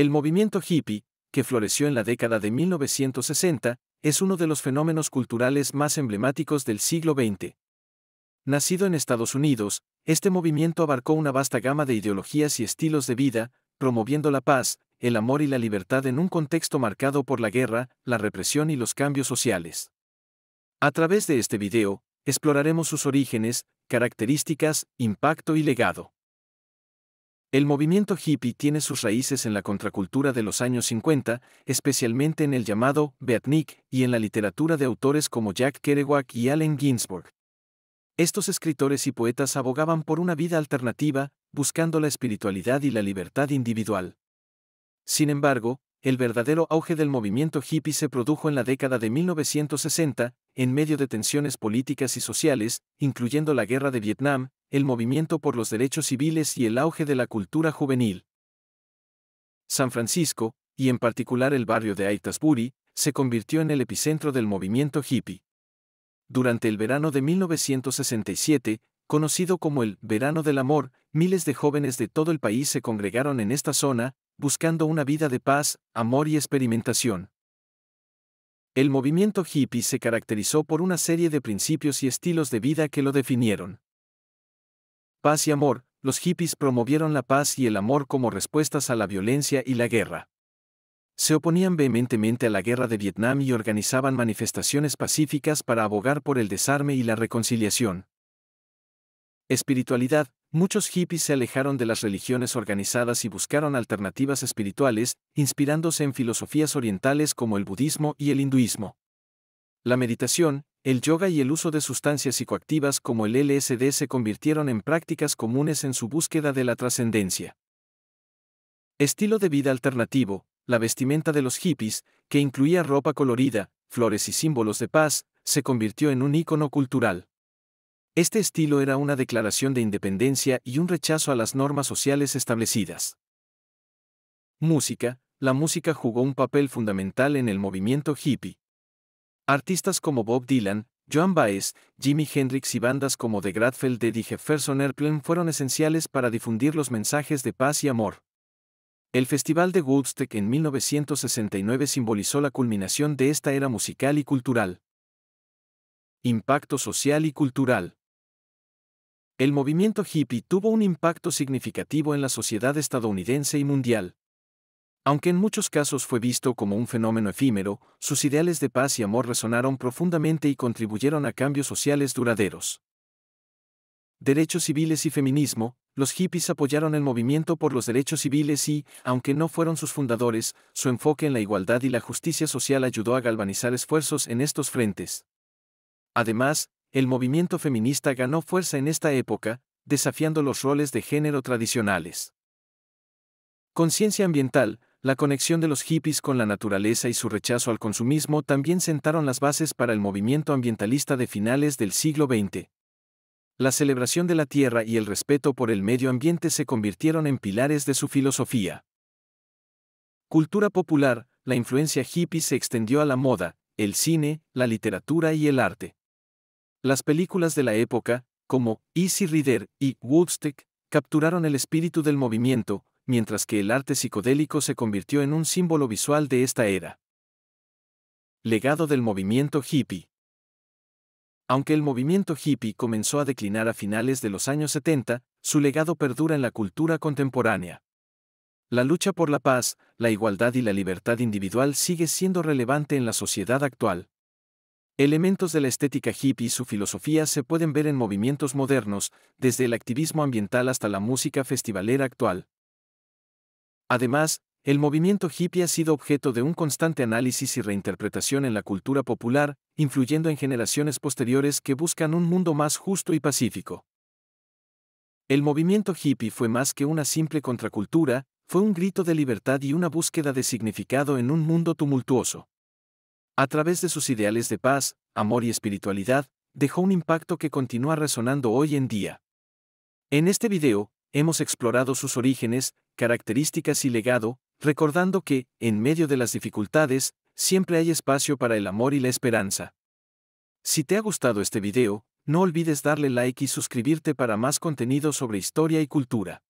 El movimiento hippie, que floreció en la década de 1960, es uno de los fenómenos culturales más emblemáticos del siglo XX. Nacido en Estados Unidos, este movimiento abarcó una vasta gama de ideologías y estilos de vida, promoviendo la paz, el amor y la libertad en un contexto marcado por la guerra, la represión y los cambios sociales. A través de este video, exploraremos sus orígenes, características, impacto y legado. El movimiento hippie tiene sus raíces en la contracultura de los años 50, especialmente en el llamado Beatnik y en la literatura de autores como Jack Kerouac y Allen Ginsberg. Estos escritores y poetas abogaban por una vida alternativa, buscando la espiritualidad y la libertad individual. Sin embargo, el verdadero auge del movimiento hippie se produjo en la década de 1960, en medio de tensiones políticas y sociales, incluyendo la Guerra de Vietnam, el movimiento por los derechos civiles y el auge de la cultura juvenil. San Francisco, y en particular el barrio de Aitasbury, se convirtió en el epicentro del movimiento hippie. Durante el verano de 1967, conocido como el Verano del Amor, miles de jóvenes de todo el país se congregaron en esta zona, buscando una vida de paz, amor y experimentación. El movimiento hippie se caracterizó por una serie de principios y estilos de vida que lo definieron. Paz y amor, los hippies promovieron la paz y el amor como respuestas a la violencia y la guerra. Se oponían vehementemente a la guerra de Vietnam y organizaban manifestaciones pacíficas para abogar por el desarme y la reconciliación. Espiritualidad. Muchos hippies se alejaron de las religiones organizadas y buscaron alternativas espirituales, inspirándose en filosofías orientales como el budismo y el hinduismo. La meditación, el yoga y el uso de sustancias psicoactivas como el LSD se convirtieron en prácticas comunes en su búsqueda de la trascendencia. Estilo de vida alternativo, la vestimenta de los hippies, que incluía ropa colorida, flores y símbolos de paz, se convirtió en un ícono cultural. Este estilo era una declaración de independencia y un rechazo a las normas sociales establecidas. Música, la música jugó un papel fundamental en el movimiento hippie. Artistas como Bob Dylan, Joan Baez, Jimi Hendrix y bandas como The Grateful y Jefferson Airplane fueron esenciales para difundir los mensajes de paz y amor. El Festival de Woodstock en 1969 simbolizó la culminación de esta era musical y cultural. Impacto social y cultural. El movimiento hippie tuvo un impacto significativo en la sociedad estadounidense y mundial. Aunque en muchos casos fue visto como un fenómeno efímero, sus ideales de paz y amor resonaron profundamente y contribuyeron a cambios sociales duraderos. Derechos civiles y feminismo, los hippies apoyaron el movimiento por los derechos civiles y, aunque no fueron sus fundadores, su enfoque en la igualdad y la justicia social ayudó a galvanizar esfuerzos en estos frentes. Además, el movimiento feminista ganó fuerza en esta época, desafiando los roles de género tradicionales. Conciencia ambiental, la conexión de los hippies con la naturaleza y su rechazo al consumismo también sentaron las bases para el movimiento ambientalista de finales del siglo XX. La celebración de la tierra y el respeto por el medio ambiente se convirtieron en pilares de su filosofía. Cultura popular, la influencia hippie se extendió a la moda, el cine, la literatura y el arte. Las películas de la época, como Easy Reader y Woodstock, capturaron el espíritu del movimiento, mientras que el arte psicodélico se convirtió en un símbolo visual de esta era. Legado del movimiento hippie. Aunque el movimiento hippie comenzó a declinar a finales de los años 70, su legado perdura en la cultura contemporánea. La lucha por la paz, la igualdad y la libertad individual sigue siendo relevante en la sociedad actual. Elementos de la estética hippie y su filosofía se pueden ver en movimientos modernos, desde el activismo ambiental hasta la música festivalera actual. Además, el movimiento hippie ha sido objeto de un constante análisis y reinterpretación en la cultura popular, influyendo en generaciones posteriores que buscan un mundo más justo y pacífico. El movimiento hippie fue más que una simple contracultura, fue un grito de libertad y una búsqueda de significado en un mundo tumultuoso. A través de sus ideales de paz, amor y espiritualidad, dejó un impacto que continúa resonando hoy en día. En este video, hemos explorado sus orígenes, características y legado, recordando que, en medio de las dificultades, siempre hay espacio para el amor y la esperanza. Si te ha gustado este video, no olvides darle like y suscribirte para más contenido sobre historia y cultura.